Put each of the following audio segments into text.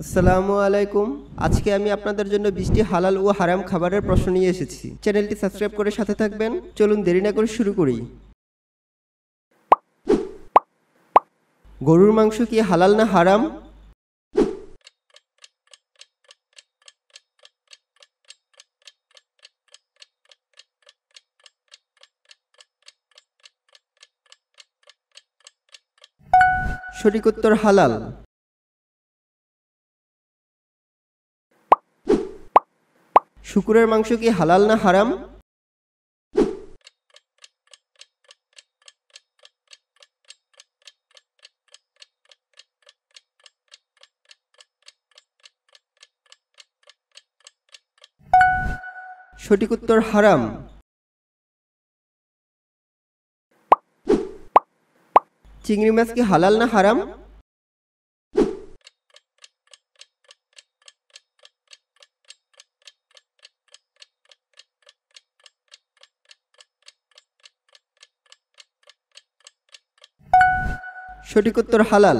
আসসালামু আলাইকুম আজকে আমি আপনাদের জন্য বৃষ্টি হালাল ও হারাম খাবারের প্রশ্ন নিয়ে এসেছি চ্যানেলটি সাবস্ক্রাইব করে সাথে থাকবেন চলুন দেরি না করে শুরু করি গরুর মাংস কি হালাল না হারাম সঠিক উত্তর হালাল শুকুরের মাংস কি হালাল না হারাম সঠিক উত্তর হারাম চিংড়ি মাছ কি হালাল না হারাম সঠিক উত্তর হালাল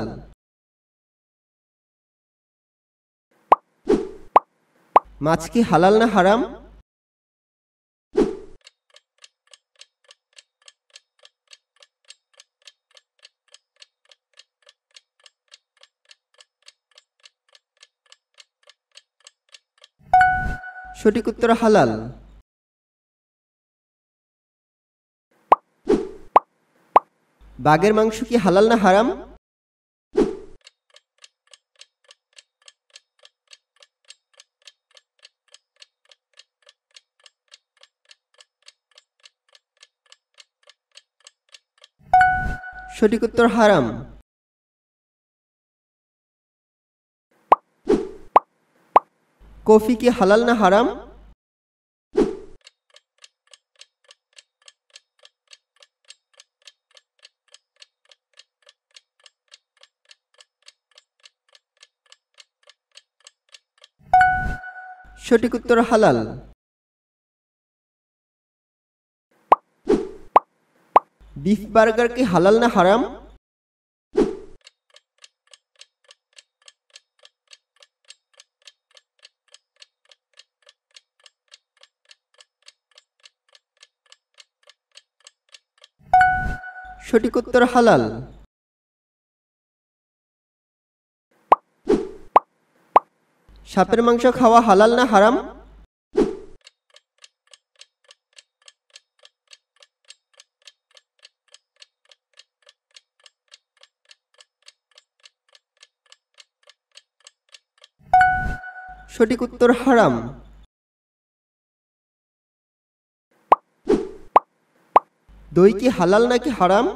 মাছ কি হালাল না হারাম সঠিক উত্তর হালাল বাঘের মাংস কি হালাল না হারাম সঠিক উত্তর হারাম কফি কি হালাল না হারাম সঠিক উত্তর হালাল বিফ বার্গার কি হালাল না হারাম সঠিক উত্তর হালাল সাপের মাংস খাওয়া হালাল না হারাম সঠিক উত্তর হারাম দই কি হালাল নাকি হারাম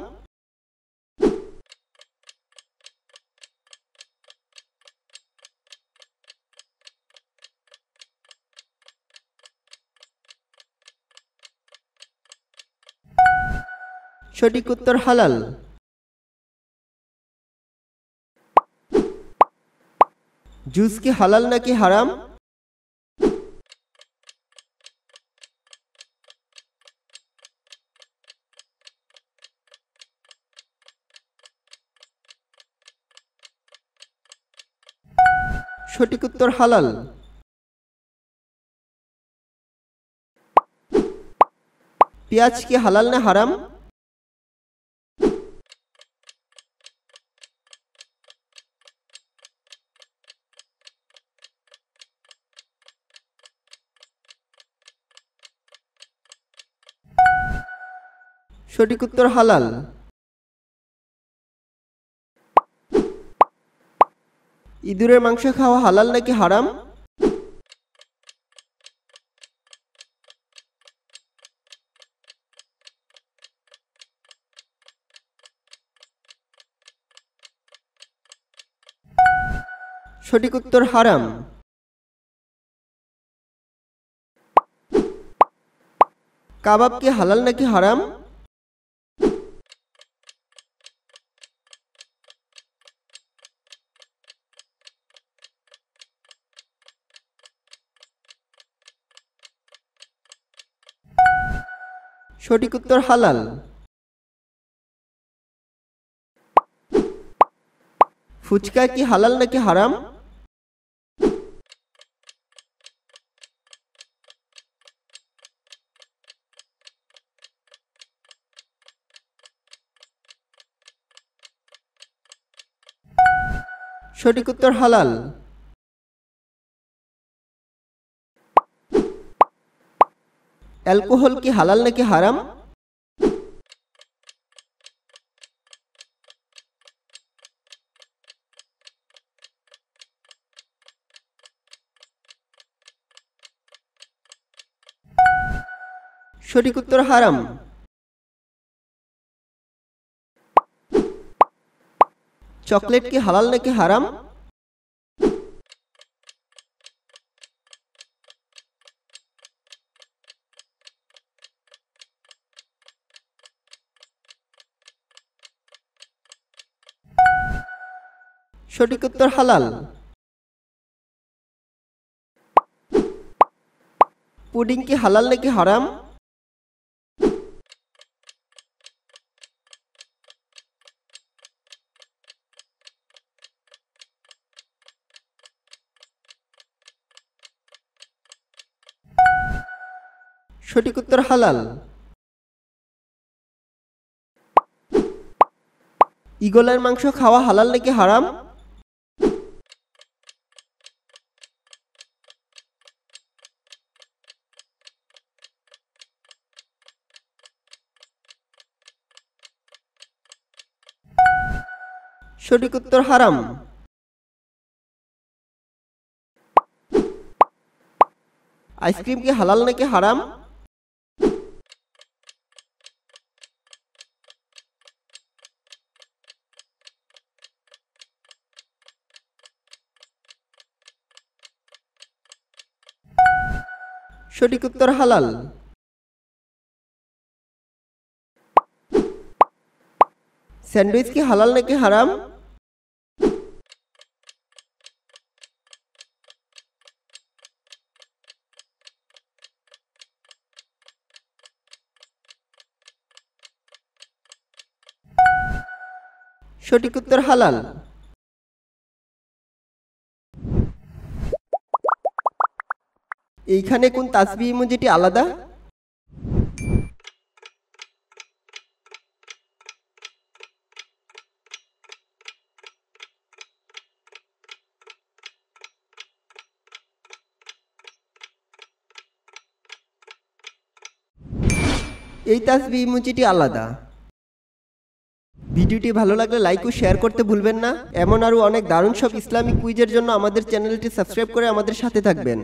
সঠিক উত্তর হালাল জুস কি হালাল নাকি হারাম সঠিক উত্তর হালাল পেঁয়াজ কি হালাল না হারাম সঠিক উত্তর হালাল ইঁদুরের মাংস খাওয়া হালাল নাকি হারাম সঠিক উত্তর হারাম কাবাব কি হালাল নাকি হারাম সঠিক উত্তর হালাল ফুচকা কি হালাল নাকি হারাম সঠিক উত্তর হালাল অ্যালকোহল কি হালাল নাকি হারাম সঠিক উত্তর হারাম চকলেট কি হালাল নাকি হারাম সঠিক উত্তর হালাল পুডিং কি হালাল নাকি হারাম সঠিক উত্তর হালাল ইগলের মাংস খাওয়া হালাল নাকি হারাম সঠিক উত্তর হারাম আইসক্রিম কি হালাল নাকি হারাম সঠিক উত্তর হালাল স্যান্ডউইচ কি হালাল নাকি হারাম সঠিক উত্তর হালাল এইখানে কোন তাসবি ইমোজিটি আলাদা এই তাসবি ইমোজিটি আলাদা ভিডিওটি ভালো লাগলে লাইক ও শেয়ার করতে ভুলবেন না এমন আরও অনেক দারুণ সব ইসলামিক কুইজের জন্য আমাদের চ্যানেলটি সাবস্ক্রাইব করে আমাদের সাথে থাকবেন